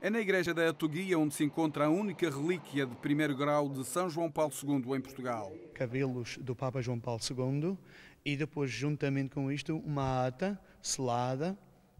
É na igreja da Atuguia onde se encontra a única relíquia de primeiro grau de São João Paulo II em Portugal. Cabelos do Papa João Paulo II e depois, juntamente com isto, uma ata selada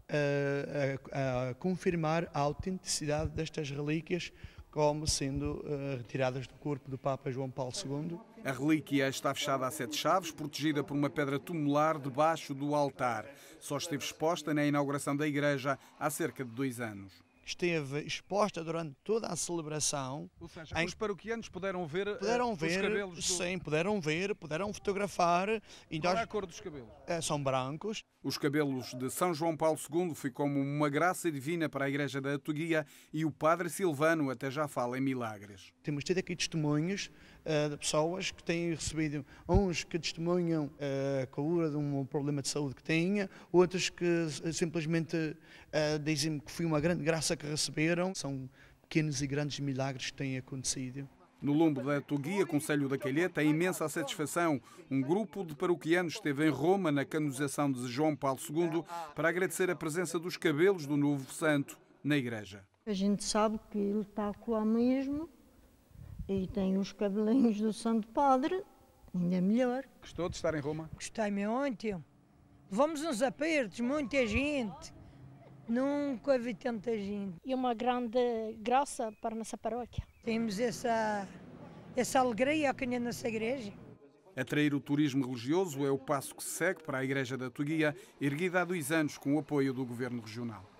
a, eh, a, a confirmar a autenticidade destas relíquias como sendo uh, retiradas do corpo do Papa João Paulo II. A relíquia está fechada a sete chaves, protegida por uma pedra tumular debaixo do altar. Só esteve exposta na inauguração da igreja há cerca de dois anos esteve exposta durante toda a celebração. Ou seja, em... os paroquianos puderam ver, eh, puderam ver os cabelos? Do... Sim, puderam ver, puderam fotografar. E Qual nós... é a cor dos cabelos? É, são brancos. Os cabelos de São João Paulo II foi como uma graça divina para a Igreja da Atuguia e o Padre Silvano até já fala em milagres. Temos tido aqui testemunhos uh, de pessoas que têm recebido, uns que testemunham uh, a cura de um problema de saúde que tinha, outros que simplesmente uh, dizem que foi uma grande graça que receberam. São pequenos e grandes milagres que têm acontecido. No lombo da Tuguia, Conselho da Calheta, é imensa a satisfação. Um grupo de paroquianos esteve em Roma, na canonização de João Paulo II, para agradecer a presença dos cabelos do novo santo na igreja. A gente sabe que ele está o mesmo e tem os cabelinhos do Santo Padre, ainda é melhor. Gostou de estar em Roma? Gostei-me ontem. Vamos uns apertos, muita gente. Nunca vi tanta gente. E uma grande graça para nossa paróquia. Temos essa, essa alegria aqui na nossa igreja. Atrair o turismo religioso é o passo que se segue para a Igreja da Tuguia, erguida há dois anos com o apoio do Governo Regional.